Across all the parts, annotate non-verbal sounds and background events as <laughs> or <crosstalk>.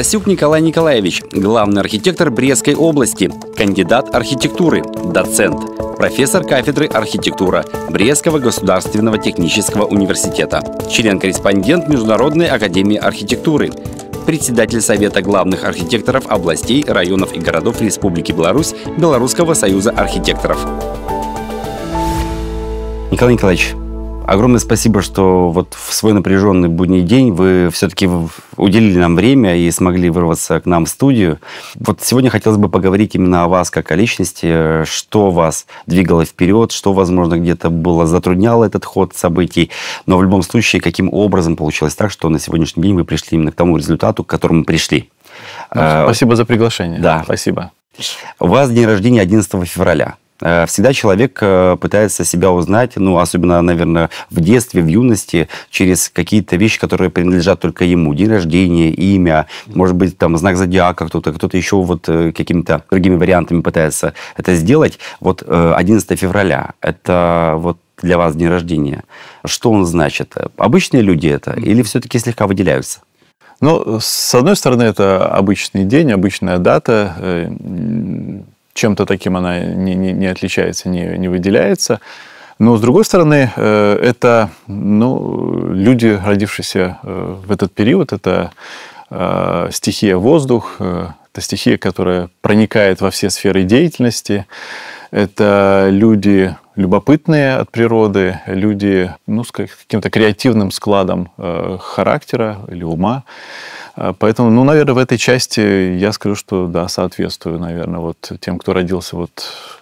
Власюк Николай Николаевич, главный архитектор Брестской области, кандидат архитектуры, доцент, профессор кафедры архитектура Брестского государственного технического университета, член-корреспондент Международной академии архитектуры, председатель Совета главных архитекторов областей, районов и городов Республики Беларусь Белорусского союза архитекторов. Николай Николаевич, Огромное спасибо, что вот в свой напряженный будний день вы все-таки уделили нам время и смогли вырваться к нам в студию. Вот сегодня хотелось бы поговорить именно о вас как о личности, что вас двигало вперед, что, возможно, где-то было затрудняло этот ход событий, но в любом случае, каким образом получилось так, что на сегодняшний день вы пришли именно к тому результату, к которому пришли. Ну, спасибо за приглашение. Да. Спасибо. У вас день рождения 11 февраля. Э, всегда человек э, пытается себя узнать, ну, особенно, наверное, в детстве, в юности, через какие-то вещи, которые принадлежат только ему. День рождения, имя, может быть, там, знак зодиака кто-то, кто-то еще вот э, какими-то другими вариантами пытается это сделать. Вот 11 февраля, это вот для вас день рождения. Что он значит? Обычные люди это или все-таки слегка выделяются? Ну, с одной стороны, это обычный день, обычная дата чем-то таким она не, не, не отличается, не, не выделяется. Но, с другой стороны, э, это ну, люди, родившиеся э, в этот период, это э, стихия воздух, это стихия, которая проникает во все сферы деятельности. Это люди, любопытные от природы, люди ну, с каким-то креативным складом э, характера или ума. Э, поэтому, ну, наверное, в этой части я скажу, что да, соответствую, наверное, вот тем, кто родился вот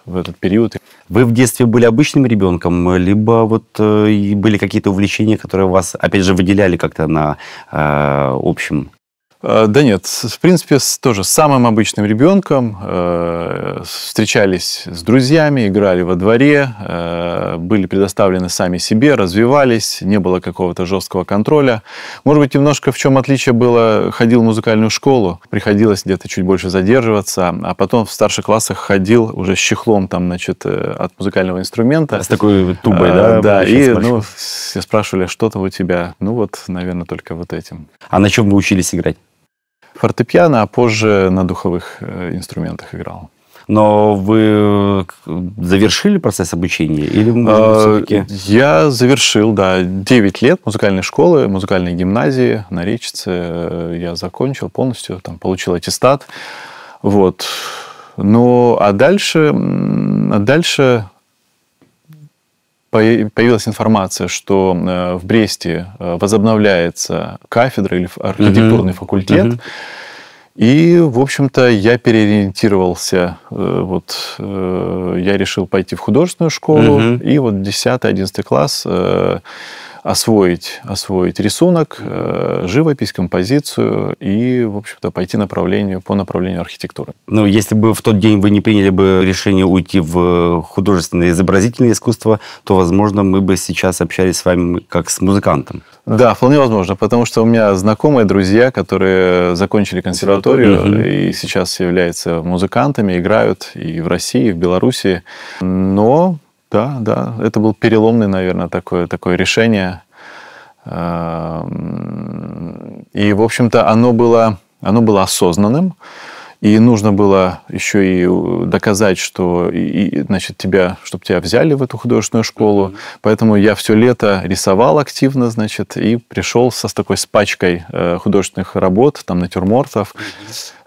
в этот период. Вы в детстве были обычным ребенком, либо вот э, были какие-то увлечения, которые вас, опять же, выделяли как-то на э, общем Э, да нет, в принципе, с, тоже с самым обычным ребенком э, встречались с друзьями, играли во дворе, э, были предоставлены сами себе, развивались, не было какого-то жесткого контроля. Может быть, немножко в чем отличие было, ходил в музыкальную школу, приходилось где-то чуть больше задерживаться, а потом в старших классах ходил уже с чехлом там, значит, от музыкального инструмента. А с такой тубой, да? Да, и спрашивали. ну, все спрашивали, «А что то у тебя. Ну вот, наверное, только вот этим. А на чем вы учились играть? фортепиано, а позже на духовых э, инструментах играл. Но вы э, завершили процесс обучения или может, э, Я завершил, да, 9 лет музыкальной школы, музыкальной гимназии на Речице. Я закончил полностью, там получил аттестат. Вот. Ну, а дальше, а дальше появилась информация, что э, в Бресте э, возобновляется кафедра или архитектурный mm-hmm. факультет. Mm-hmm. И, в общем-то, я переориентировался. Э, вот я решил пойти в художественную школу. Угу. И вот 10-11 класс освоить, освоить рисунок, э, живопись, композицию и, в общем-то, пойти направлению, по направлению архитектуры. Ну, если бы в тот день вы не приняли бы решение уйти в художественное изобразительное искусство, то, возможно, мы бы сейчас общались с вами как с музыкантом. Да, вполне возможно, потому что у меня знакомые друзья, которые закончили консерваторию угу. и сейчас являются музыкантами, играют и в России, и в Беларуси, но да, да, это был переломный, наверное, такое, такое решение. Эм, и, в общем-то, оно было, оно было осознанным. И нужно было еще и э, доказать, что и, значит, тебя, чтобы тебя взяли в эту художественную школу. Mm-hmm. Поэтому я все лето рисовал активно, значит, и пришел со с такой спачкой э, художественных работ, там, натюрмортов,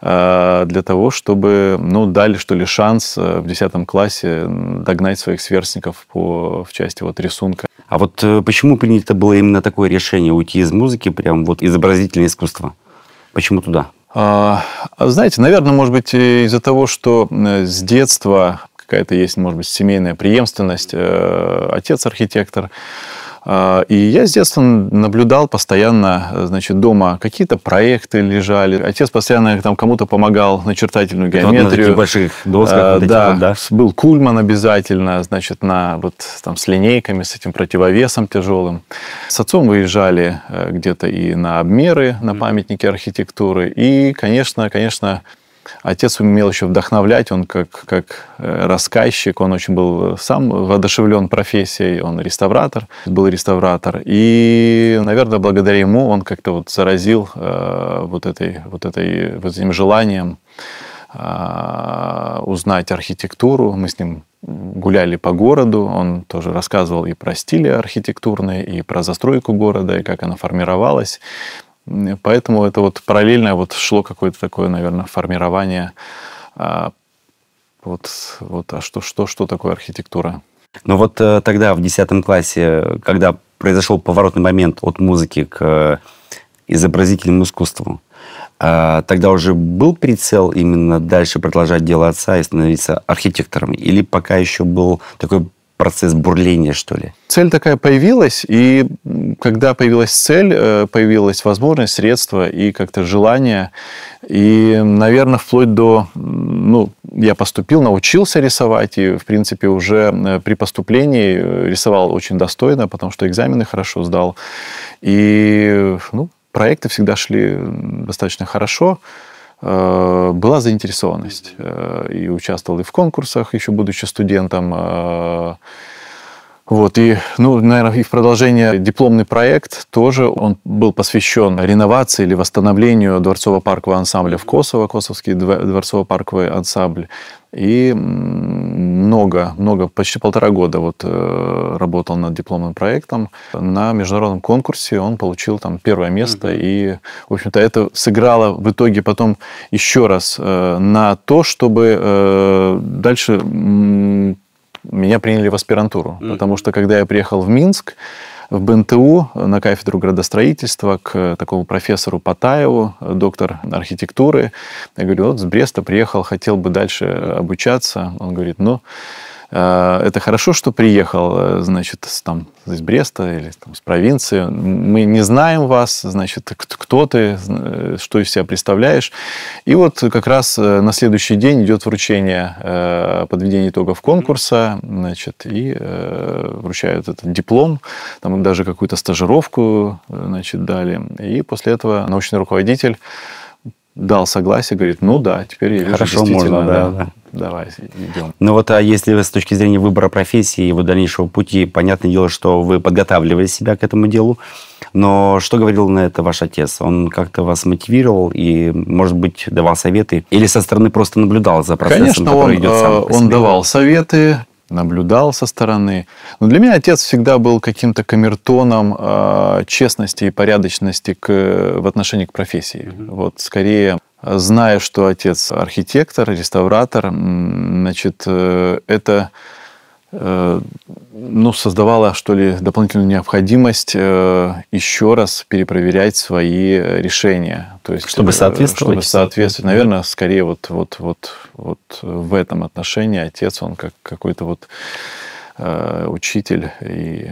mm-hmm. для того, чтобы, ну, дали, что ли, шанс в десятом классе догнать своих сверстников по, в части вот рисунка. А вот почему принято было именно такое решение уйти из музыки, прям вот изобразительное искусство? Почему туда? А, знаете, наверное, может быть, из-за того, что с детства какая-то есть, может быть, семейная преемственность, э, отец архитектор, а, и я с детства наблюдал постоянно, э, значит, дома какие-то проекты лежали. Отец постоянно там кому-то помогал на чертательную геометрию. Вот на таких больших досках. А, вот да, вот, да, был Кульман обязательно, значит, на вот там с линейками, с этим противовесом тяжелым. С отцом выезжали э, где-то и на обмеры, на памятники архитектуры. И, конечно, конечно, Отец умел еще вдохновлять, он как, как э, рассказчик, он очень был э, сам воодушевлен профессией, он реставратор, был реставратор. И, наверное, благодаря ему он как-то вот заразил э, вот, этой, вот, этой, вот этим желанием а, узнать архитектуру. Мы с ним гуляли по городу, он тоже рассказывал и про стили архитектурные, и про застройку города, и как она формировалась. Поэтому это вот параллельно вот шло какое-то такое, наверное, формирование а, вот, вот, а что, что, что такое архитектура? Ну вот э, тогда, в 10 классе, когда произошел поворотный момент от музыки к э, изобразительному искусству, а, тогда уже был прицел именно дальше продолжать дело отца и становиться архитектором? Или пока еще был такой процесс бурления, что ли? Цель такая появилась, и когда появилась цель, э, появилась возможность, средства и как-то желание. И, наверное, вплоть до... Ну, я поступил, научился рисовать, и, в принципе, уже э, при поступлении э, рисовал очень достойно, потому что экзамены хорошо сдал. И, ну, проекты всегда шли достаточно хорошо. Э, была заинтересованность. Э, и участвовал и в конкурсах, еще будучи студентом. Э. Вот, и, ну, наверное, и в продолжение дипломный проект тоже, он был посвящен реновации или восстановлению дворцово-паркового ансамбля в Косово, Косовский дворцово-парковый ансамбль. И много, много, почти полтора года вот э, работал над дипломным проектом. На международном конкурсе он получил там первое место, mm-hmm. и, в общем-то, это сыграло в итоге потом еще раз э, на то, чтобы э, дальше меня приняли в аспирантуру, mm-hmm. потому что когда я приехал в Минск, в БНТУ на кафедру градостроительства к э, такому профессору Патаеву, э, доктор архитектуры. Я говорю, вот с Бреста приехал, хотел бы дальше э, обучаться. Он говорит, ну, Э, это хорошо, что приехал, э, значит, там, из Бреста или там, с провинции. Мы не знаем вас, значит, кто ты, э, что из себя представляешь. И вот как раз на следующий день идет вручение, подведения итогов конкурса, значит, и вручают этот диплом, там даже какую-то стажировку, значит, дали. И после этого научный руководитель дал согласие, говорит, ну да, теперь я вижу Хорошо, можно, да. да давай идем. Ну вот, а если с точки зрения выбора профессии и его дальнейшего пути, понятное дело, что вы подготавливали себя к этому делу, но что говорил на это ваш отец? Он как-то вас мотивировал и, может быть, давал советы? Или со стороны просто наблюдал за процессом, Конечно, который он, идет сам? Конечно, э, он давал советы, наблюдал со стороны. Но для меня отец всегда был каким-то камертоном э, честности и порядочности к, в отношении к профессии. Mm-hmm. Вот скорее э, зная, что отец архитектор, реставратор, значит, э, это Э, ну, создавала, что ли, дополнительную необходимость э, еще раз перепроверять свои э, решения. То есть, чтобы соответствовать. Чтобы соответствовать. Наверное, скорее вот, вот, вот, вот в этом отношении отец, он как какой-то вот учитель и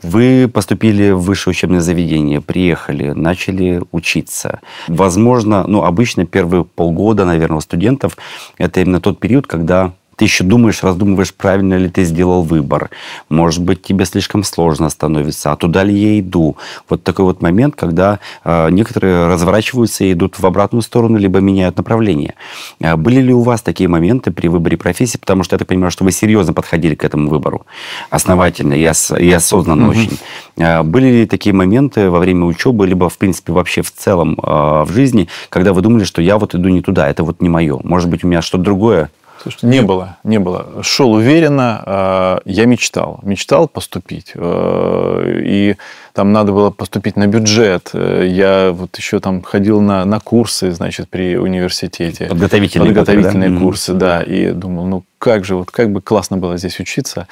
вы поступили в высшее учебное заведение, приехали, начали учиться. Возможно, ну, обычно первые полгода, наверное, у студентов это именно тот период, когда ты еще думаешь, раздумываешь, правильно ли ты сделал выбор. Может быть, тебе слишком сложно становится, а туда ли я иду? Вот такой вот момент, когда э, некоторые разворачиваются и идут в обратную сторону, либо меняют направление. Э, были ли у вас такие моменты при выборе профессии? Потому что я так понимаю, что вы серьезно подходили к этому выбору, основательно и, ос- и осознанно mm-hmm. очень. Э, были ли такие моменты во время учебы, либо, в принципе, вообще в целом в жизни, когда вы думали, что я вот иду не туда, это вот не мое, может быть, у меня что-то другое? Слушайте, не было, не было. Шел уверенно, а, я мечтал, мечтал поступить. А, и там надо было поступить на бюджет. Э, я вот еще там ходил на, на курсы, значит, при университете. Подготовительные, Подготовительные да? курсы, да. И думал, ну как же, вот как бы классно было здесь учиться.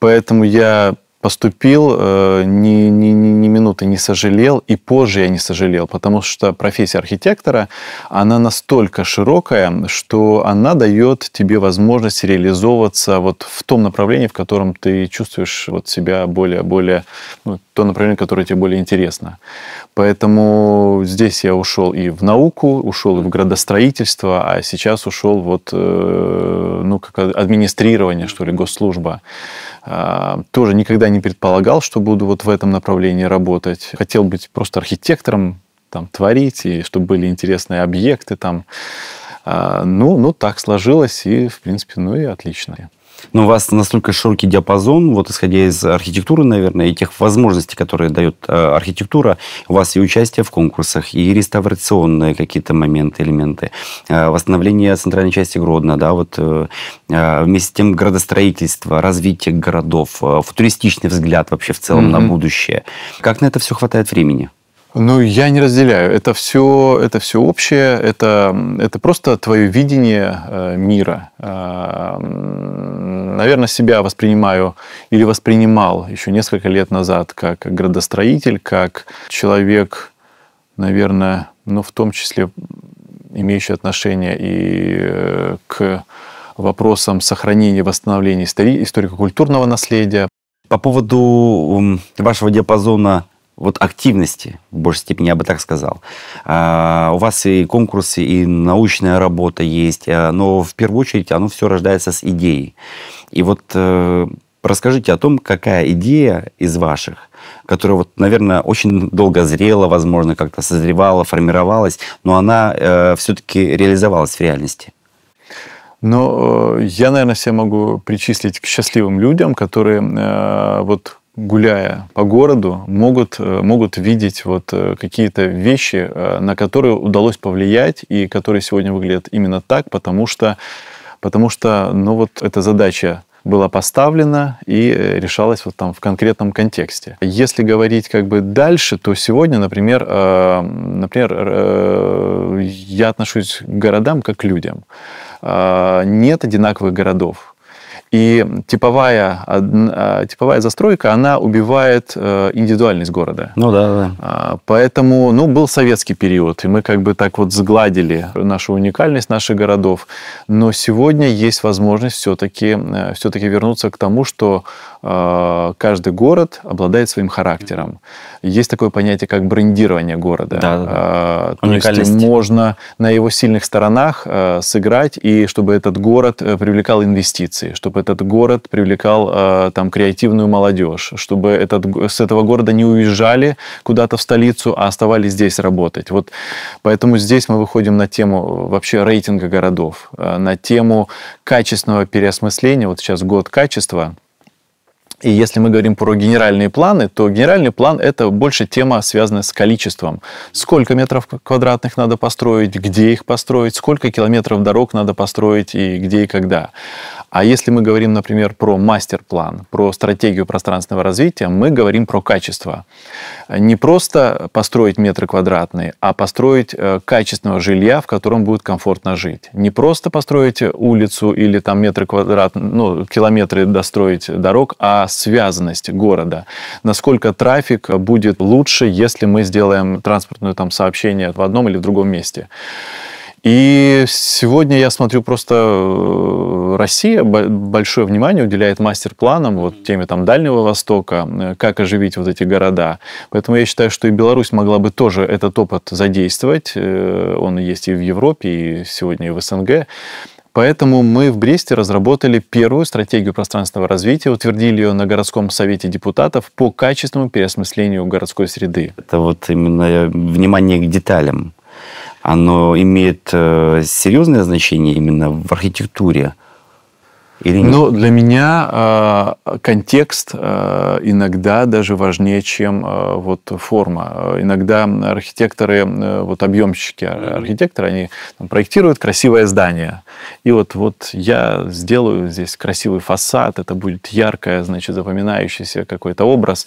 Поэтому я поступил, э, ни, ни, ни, ни минуты не сожалел, и позже я не сожалел, потому что профессия архитектора, она настолько широкая, что она дает тебе возможность реализовываться вот в том направлении, в котором ты чувствуешь вот себя более, более, ну, то направление, которое тебе более интересно. Поэтому здесь я ушел и в науку, ушел и в градостроительство, а сейчас ушел вот, э, ну, как администрирование, что ли, госслужба. А, тоже никогда не предполагал, что буду вот в этом направлении работать. Хотел быть просто архитектором, там, творить, и чтобы были интересные объекты там. А, ну, ну, так сложилось, и, в принципе, ну и отлично. Но у вас настолько широкий диапазон, вот исходя из архитектуры, наверное, и тех возможностей, которые дает э, архитектура, у вас и участие в конкурсах, и реставрационные какие-то моменты, элементы, э, восстановление центральной части Гродно, да, вот э, вместе с тем градостроительство, развитие городов, футуристичный взгляд вообще в целом mm-hmm. на будущее. Как на это все хватает времени? Ну, я не разделяю. Это все, это все общее, это, это просто твое видение э, мира. Э, наверное, себя воспринимаю или воспринимал еще несколько лет назад как градостроитель, как человек, наверное, ну, в том числе имеющий отношение и э, к вопросам сохранения, восстановления историко-культурного наследия. По поводу вашего диапазона вот активности, в большей степени я бы так сказал. А, у вас и конкурсы, и научная работа есть, а, но в первую очередь оно все рождается с идеей. И вот э, расскажите о том, какая идея из ваших, которая, вот, наверное, очень долго зрела, возможно, как-то созревала, формировалась, но она э, все-таки реализовалась в реальности. Но ну, э, я, наверное, себя могу причислить к счастливым людям, которые вот гуляя по городу, могут, э, могут видеть вот э, какие-то вещи, э, на которые удалось повлиять и которые сегодня выглядят именно так, потому что, потому что ну вот эта задача была поставлена и решалась вот там в конкретном контексте. Если говорить как бы дальше, то сегодня, например, э, например, э, я отношусь к городам как к людям. Э, нет одинаковых городов и типовая, а, типовая застройка, она убивает э, индивидуальность города. Ну да, да. А, поэтому, ну, был советский период, и мы как бы так вот сгладили нашу уникальность наших городов. Но сегодня есть возможность все-таки э, все вернуться к тому, что Э, каждый город обладает своим характером. Есть такое понятие, как брендирование города. Да, да. Э, то есть можно на его сильных сторонах э, сыграть, и чтобы этот город привлекал инвестиции, чтобы этот город привлекал там креативную молодежь, чтобы этот, с этого города не уезжали куда-то в столицу, а оставались здесь работать. Вот поэтому здесь мы выходим на тему вообще рейтинга городов, на тему качественного переосмысления. Вот сейчас год качества – и если мы говорим про генеральные планы, то генеральный план – это больше тема, связанная с количеством. Сколько метров квадратных надо построить, где их построить, сколько километров дорог надо построить и где и когда. А если мы говорим, например, про мастер-план, про стратегию пространственного развития, мы говорим про качество. Не просто построить метры квадратные, а построить э, качественного жилья, в котором будет комфортно жить. Не просто построить улицу или там метры квадратные, ну, километры достроить дорог, а связанность города. Насколько трафик будет лучше, если мы сделаем транспортное там сообщение в одном или в другом месте. И сегодня я смотрю просто э, Россия большое внимание уделяет мастер-планам, вот теме там Дальнего Востока, э, как оживить вот эти города. Поэтому я считаю, что и Беларусь могла бы тоже этот опыт задействовать. Э, он есть и в Европе, и сегодня и в СНГ. Поэтому мы в Бресте разработали первую стратегию пространственного развития, утвердили ее на городском совете депутатов по качественному переосмыслению городской среды. Это вот именно внимание к деталям оно имеет э, серьезное значение именно в архитектуре? Или нет? Ну, для меня э, контекст э, иногда даже важнее, чем вот форма. Иногда архитекторы, вот объемщики а архитекторы, они проектируют красивое здание. И вот, вот я сделаю здесь красивый фасад, это будет яркое, значит, запоминающийся какой-то образ.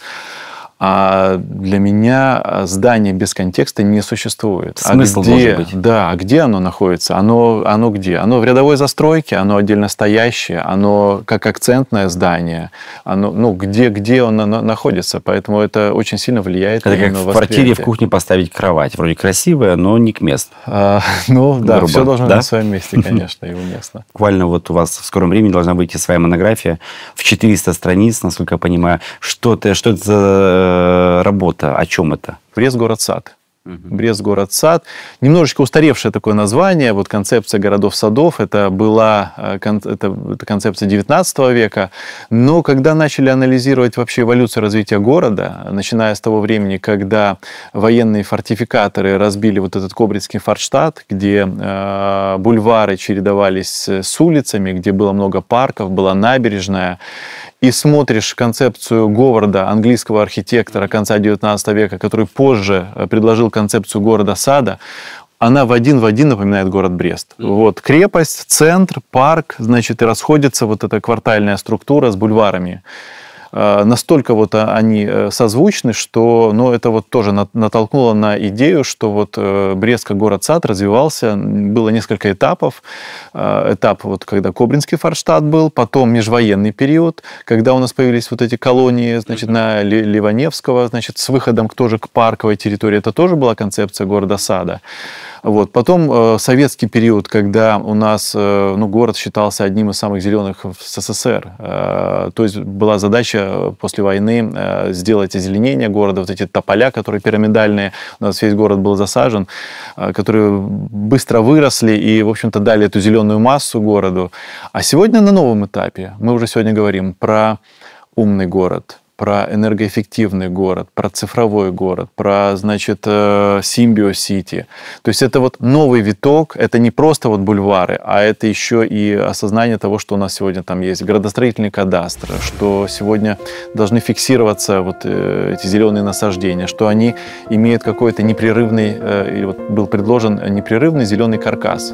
А для меня а, здание без контекста не существует. А Смысл а где, должен быть. Да, а где оно находится? Оно, оно где? Оно в рядовой застройке, оно отдельно стоящее, оно как акцентное здание. Оно, ну, где, где оно находится? Поэтому это очень сильно влияет это как в квартире, в кухне поставить кровать. Вроде красивая, но не к месту. А, <laughs> ну, да, Грубо, все должно да? быть в своем месте, конечно, и уместно. <laughs> Буквально вот у вас в скором времени должна выйти своя монография в 400 страниц, насколько я понимаю. Что, ты, что это за э, Э, работа, о чем это? Брест город сад. Угу. Брест город сад. Немножечко устаревшее такое название. Вот концепция городов садов. Это была э, это, это концепция 19 века. Но когда начали анализировать вообще эволюцию развития города, начиная с того времени, когда военные фортификаторы разбили вот этот Кобрицкий форштадт, где э, бульвары чередовались с улицами, где было много парков, была набережная и смотришь концепцию города английского архитектора конца XIX века, который позже э, предложил концепцию города-сада, она в один в один напоминает город Брест. Вот крепость, центр, парк, значит, и расходится вот эта квартальная структура с бульварами. Э, настолько вот э, они э, созвучны, что ну, это вот тоже натолкнуло на идею, что вот Брест как город-сад развивался, было несколько этапов. Этап, вот, когда Кобринский форштадт был, потом межвоенный период, когда у нас появились вот эти колонии значит, на Ливаневского, значит, с выходом тоже к парковой территории. Это тоже была концепция города-сада. Вот. Потом э, советский период, когда у нас э, ну, город считался одним из самых зеленых в СССР. Э, то есть была задача э, после войны э, сделать озеленение города, вот эти тополя, которые пирамидальные, у нас весь город был засажен, э, которые быстро выросли и, в общем-то, дали эту зеленую массу городу. А сегодня на новом этапе мы уже сегодня говорим про умный город – про энергоэффективный город, про цифровой город, про, значит, э, симбио-сити. То есть это вот новый виток, это не просто вот бульвары, а это еще и осознание того, что у нас сегодня там есть градостроительный кадастр, что сегодня должны фиксироваться вот э, эти зеленые насаждения, что они имеют какой-то непрерывный, э, вот был предложен непрерывный зеленый каркас.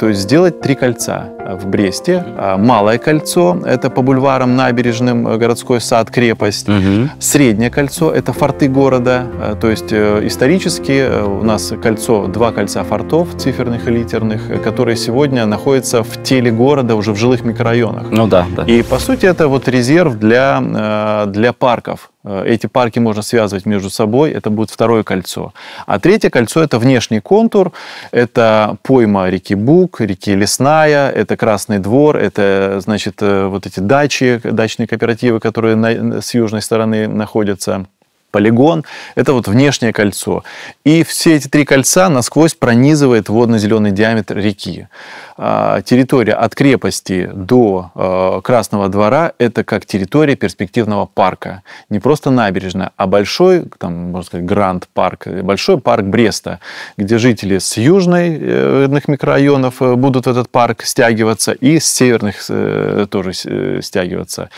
То есть сделать три кольца в Бресте. А, малое кольцо, это по бульварам, набережным, городской сад, крепость, крепость. Угу. Среднее кольцо – это форты города, э, то есть э, исторически э, у нас кольцо, два кольца фортов циферных и литерных, которые сегодня находятся в теле города, уже в жилых микрорайонах. Ну да, да. И, по сути, это вот резерв для, для парков. Э, эти парки можно связывать между собой, это будет второе кольцо. А третье кольцо – это внешний контур, это пойма реки Бук, реки Лесная, это Красный двор, это, значит, э, вот эти дачи, дачные кооперативы, которые на, с южной стороны находятся – полигон, это вот внешнее кольцо. И все эти три кольца насквозь пронизывает водно-зеленый диаметр реки. А, территория от крепости до а, Красного двора – это как территория перспективного парка. Не просто набережная, а большой, там, можно сказать, гранд-парк, большой парк Бреста, где жители с южных э, микрорайонов э, будут в этот парк стягиваться и с северных э, тоже стягиваться.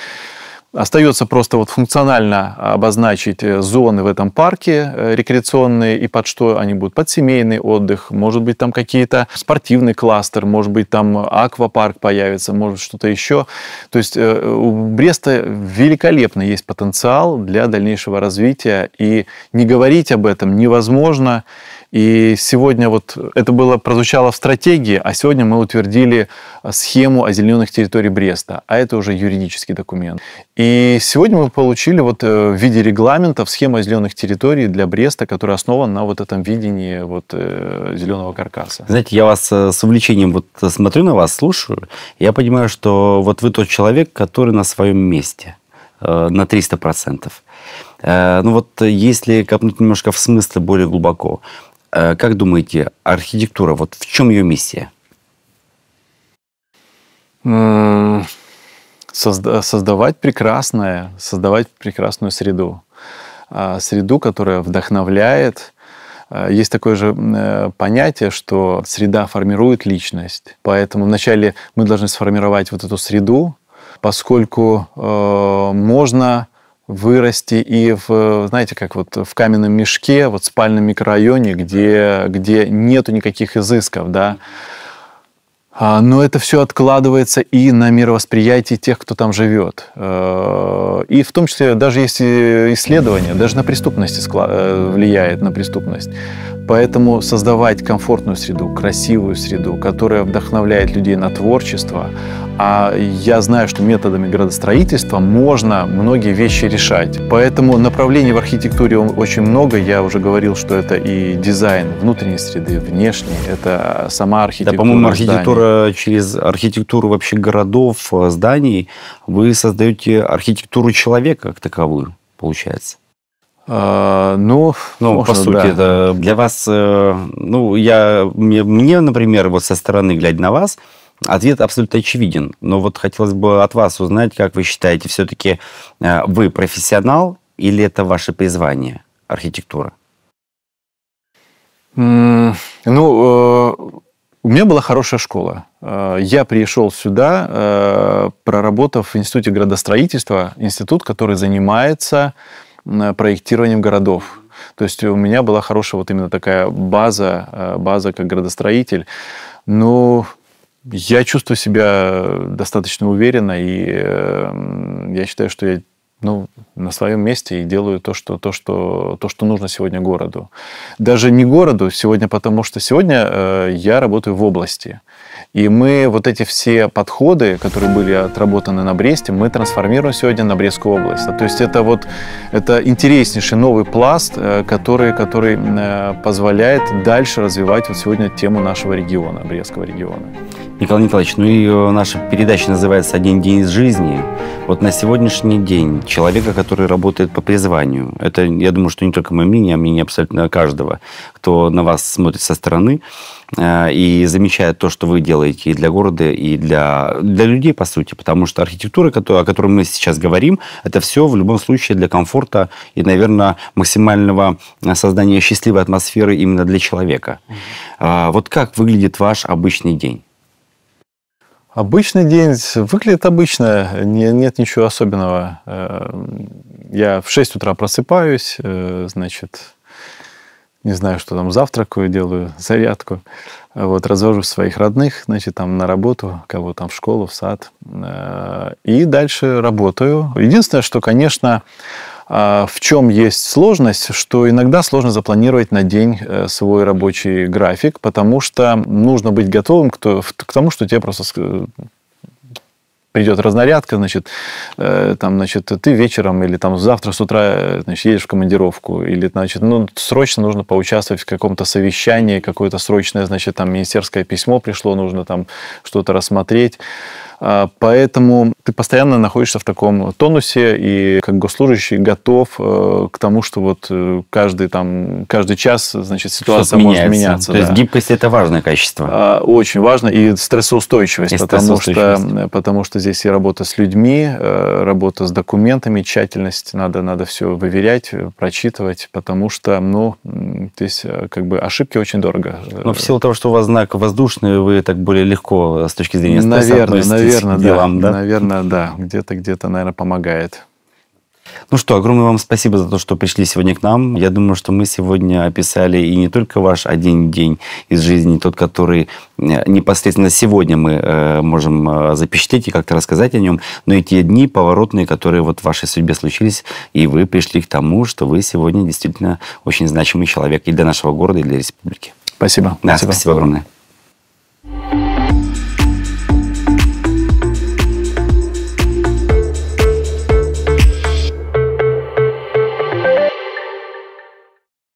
Остается просто вот функционально обозначить э, зоны в этом парке э, рекреационные и под что они будут. Под семейный отдых, может быть, там какие-то спортивный кластер, может быть, там аквапарк появится, может, что-то еще. То есть э, у Бреста великолепно есть потенциал для дальнейшего развития. И не говорить об этом невозможно. И сегодня вот это было прозвучало в стратегии, а сегодня мы утвердили э, схему о зеленых территорий Бреста, а это уже юридический документ. И сегодня мы получили вот э, в виде регламентов схему зеленых территорий для Бреста, которая основана на вот этом видении вот э, зеленого каркаса. Знаете, я вас с увлечением вот смотрю на вас, слушаю, я понимаю, что вот вы тот человек, который на своем месте на 300%. Ну вот если копнуть немножко в смысле более глубоко, Э, как думаете, архитектура, вот в чем ее миссия? создавать прекрасное, создавать прекрасную среду. А, среду, которая вдохновляет. А, есть такое же э, понятие, что среда формирует личность. Поэтому вначале мы должны сформировать вот эту среду, поскольку э, можно вырасти и в, знаете, как вот в каменном мешке, вот в спальном микрорайоне, где, где нету никаких изысков, да. А, но это все откладывается и на мировосприятие тех, кто там живет. Э, и в том числе даже есть исследования, даже на преступность э, влияет на преступность. Поэтому создавать комфортную среду, красивую среду, которая вдохновляет людей на творчество, а я знаю, что методами градостроительства можно многие вещи решать. Поэтому направлений в архитектуре очень много. Я уже говорил, что это и дизайн внутренней среды, внешней, это сама архитектура. Да, по-моему, архитектура зданий. через архитектуру вообще городов, э, зданий, вы создаете архитектуру человека как таковую, получается. А, ну, ну можно, по сути, да. это для вас, э, ну, я, мне, например, вот со стороны, глядя на вас, Ответ абсолютно очевиден, но вот хотелось бы от вас узнать, как вы считаете, все-таки э, вы профессионал или это ваше призвание, архитектура? ну, э, у меня была хорошая школа. Э, я пришел сюда, проработав в Институте градостроительства, институт, который занимается проектированием городов. То есть у меня была хорошая вот именно такая база, база как градостроитель. Ну, я чувствую себя достаточно уверенно, и эм, я считаю, что я ну, на своем месте и делаю то что, то, что, то, что нужно сегодня городу. Даже не городу сегодня, потому что сегодня э, я работаю в области. И мы вот эти все подходы, которые были отработаны на Бресте, мы трансформируем сегодня на Брестскую область. То есть это вот это интереснейший новый пласт, э, который, который э, позволяет дальше развивать вот сегодня тему нашего региона, Брестского региона. Николай Николаевич, ну и э, наша передача называется «Один день из жизни». Вот на сегодняшний день человека, который работает по призванию, это, я думаю, что не только мое мнение, а мнение абсолютно каждого, кто на вас смотрит со стороны э, и замечает то, что вы делаете и для города, и для, для людей, по сути, потому что архитектура, о которой мы сейчас говорим, это все в любом случае для комфорта и, наверное, максимального создания счастливой атмосферы именно для человека. А, вот как выглядит ваш обычный день? Обычный день выглядит обычно, нет ничего особенного. Э, я в 6 утра просыпаюсь, э, значит, не знаю, что там завтракаю, делаю <laughs> зарядку, вот, развожу своих родных, значит, там на работу, кого там в школу, в сад, э, и дальше работаю. Единственное, что, конечно, а, в чем есть сложность? Что иногда сложно запланировать на день э, свой рабочий график, потому что нужно быть готовым к тому, что тебе просто э, придет разнарядка, значит, э, там, значит, ты вечером или там завтра с утра, значит, едешь в командировку, или, значит, ну, срочно нужно поучаствовать в каком-то совещании, какое-то срочное, значит, там, министерское письмо пришло, нужно там что-то рассмотреть. А, поэтому ты постоянно находишься в таком тонусе и как госслужащий готов э, к тому, что вот э, каждый, там, каждый час значит, ситуация может меняться. То да. есть гибкость – это важное качество. А, очень важно. И стрессоустойчивость, и потому, стрессоустойчивость. Что, э, потому что здесь и работа с людьми, работа с документами, тщательность. Надо, надо все выверять, прочитывать, потому что ну, есть как бы ошибки очень дорого. Но в силу того, что у вас знак воздушный, вы так более легко с точки зрения стресса Наверное, наверное наверное, делам, да, да? Наверное, да. Где-то, где-то, наверное, помогает. Ну что, огромное вам спасибо за то, что пришли сегодня к нам. Я думаю, что мы сегодня описали и не только ваш один день из жизни, тот, который э, непосредственно сегодня мы э, можем э, запечатлеть и как-то рассказать о нем, но и те дни поворотные, которые вот в вашей судьбе случились, и вы пришли к тому, что вы сегодня действительно очень значимый человек и для нашего города, и для республики. Спасибо. Да, спасибо, спасибо огромное.